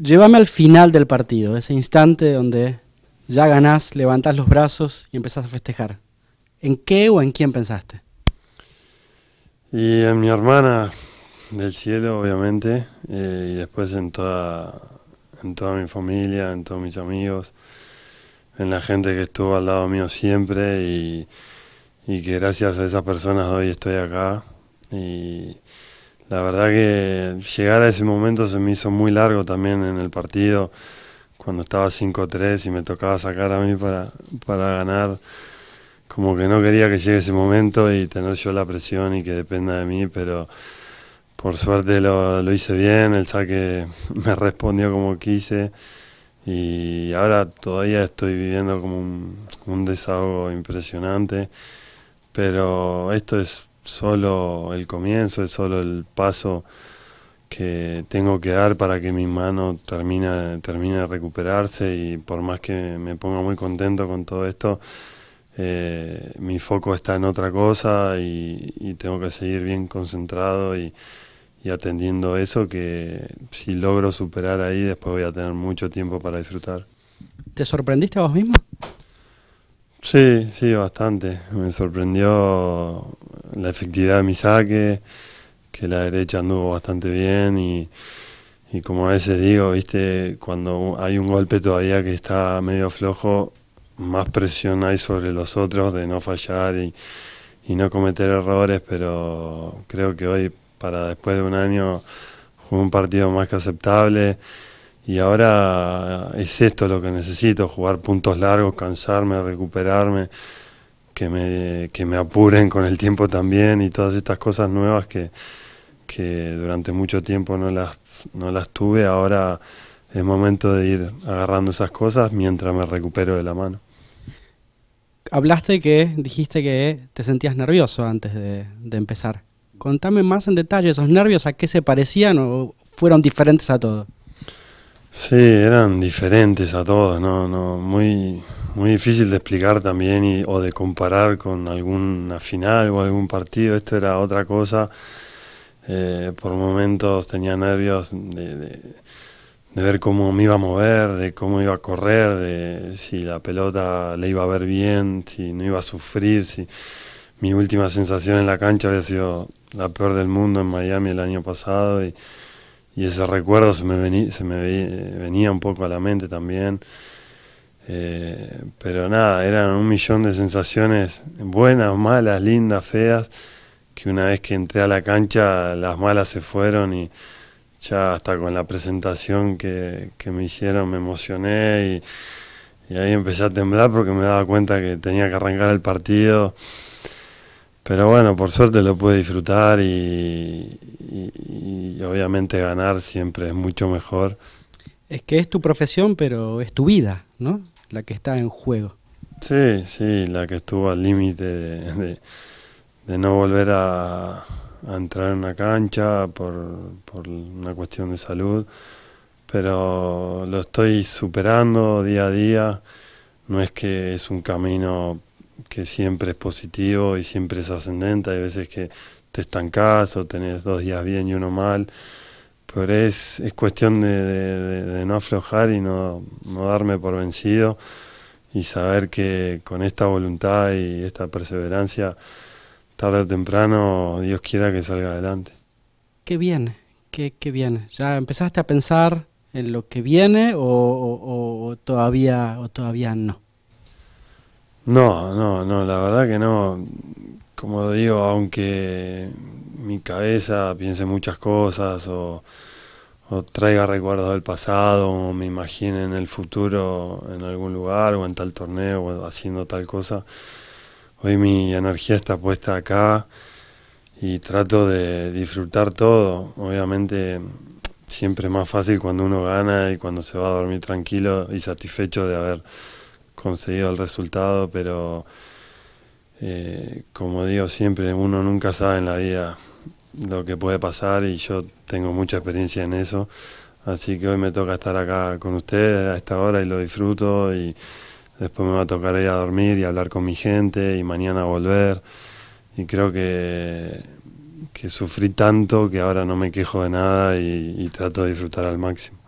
llévame al final del partido, ese instante donde ya ganás, levantás los brazos y empezás a festejar. ¿En qué o en quién pensaste? Y en mi hermana del cielo, obviamente, eh, y después en toda, en toda mi familia, en todos mis amigos, en la gente que estuvo al lado mío siempre y, y que gracias a esas personas hoy estoy acá. Y, la verdad que llegar a ese momento se me hizo muy largo también en el partido, cuando estaba 5-3 y me tocaba sacar a mí para, para ganar, como que no quería que llegue ese momento y tener yo la presión y que dependa de mí, pero por suerte lo, lo hice bien, el saque me respondió como quise y ahora todavía estoy viviendo como un, un desahogo impresionante, pero esto es solo el comienzo, es solo el paso que tengo que dar para que mi mano termine, termine de recuperarse y por más que me ponga muy contento con todo esto, eh, mi foco está en otra cosa y, tengo que seguir bien concentrado y, y, atendiendo eso que si logro superar ahí después voy a tener mucho tiempo para disfrutar. ¿Te sorprendiste a vos mismo? Sí, sí, bastante. Me sorprendió la efectividad de mi saque, que la derecha anduvo bastante bien y, como a veces digo, viste, cuando hay un golpe todavía que está medio flojo, más presión hay sobre los otros de no fallar y, y no cometer errores, pero creo que hoy, para después de un año, jugué un partido más que aceptable y ahora es esto lo que necesito, jugar puntos largos, cansarme, recuperarme que me, me apuren con el tiempo también y todas estas cosas nuevas que, durante mucho tiempo no las, las tuve, ahora es momento de ir agarrando esas cosas mientras me recupero de la mano. Hablaste que dijiste que te sentías nervioso antes de, empezar. Contame más en detalle esos nervios, a qué se parecían o fueron diferentes a todo. Sí, eran diferentes a todos, no, no, muy, muy difícil de explicar también o de comparar con alguna final o algún partido. Esto era otra cosa. Eh, por momentos tenía nervios de, ver cómo me iba a mover, de cómo iba a correr, de si la pelota le iba a ver bien, si no iba a sufrir, si mi última sensación en la cancha había sido la peor del mundo en Miami el año pasado y, y ese recuerdo se me, se me venía un poco a la mente también. Eh, pero nada, eran un millón de sensaciones buenas, malas, lindas, feas, que una vez que entré a la cancha las malas se fueron y ya hasta con la presentación que, me hicieron me emocioné y, ahí empecé a temblar porque me daba cuenta que tenía que arrancar el partido. Pero bueno, por suerte lo pude disfrutar y obviamente ganar siempre es mucho mejor. Es que es tu profesión, pero es tu vida. ¿no? La que está en juego. Sí, sí, la que estuvo al límite de, no volver a, entrar en una cancha por, por una cuestión de salud, pero lo estoy superando día a día, no es que es un camino que siempre es positivo y siempre es ascendente, hay veces que te estancas o tenés dos días bien y uno mal, pero es, es cuestión de, no aflojar y no, darme por vencido y saber que con esta voluntad y esta perseverancia, tarde o temprano, Dios quiera que salga adelante. Qué viene? qué, bien. ¿Ya empezaste a pensar en lo que viene o, o todavía, o todavía no? No, no, no, la verdad que no. Como digo, aunque mi cabeza piense muchas cosas o, traiga recuerdos del pasado o me imagine en el futuro en algún lugar o en tal torneo o haciendo tal cosa. Hoy mi energía está puesta acá y trato de disfrutar todo. Obviamente siempre es más fácil cuando uno gana y cuando se va a dormir tranquilo y satisfecho de haber conseguido el resultado, pero eh, como digo siempre, uno nunca sabe en la vida lo que puede pasar y yo tengo mucha experiencia en eso. Así que hoy me toca estar acá con ustedes a esta hora y lo disfruto y después me va a tocar ir a dormir y hablar con mi gente y mañana volver. Y creo que, que sufrí tanto que ahora no me quejo de nada y trato de disfrutar al máximo.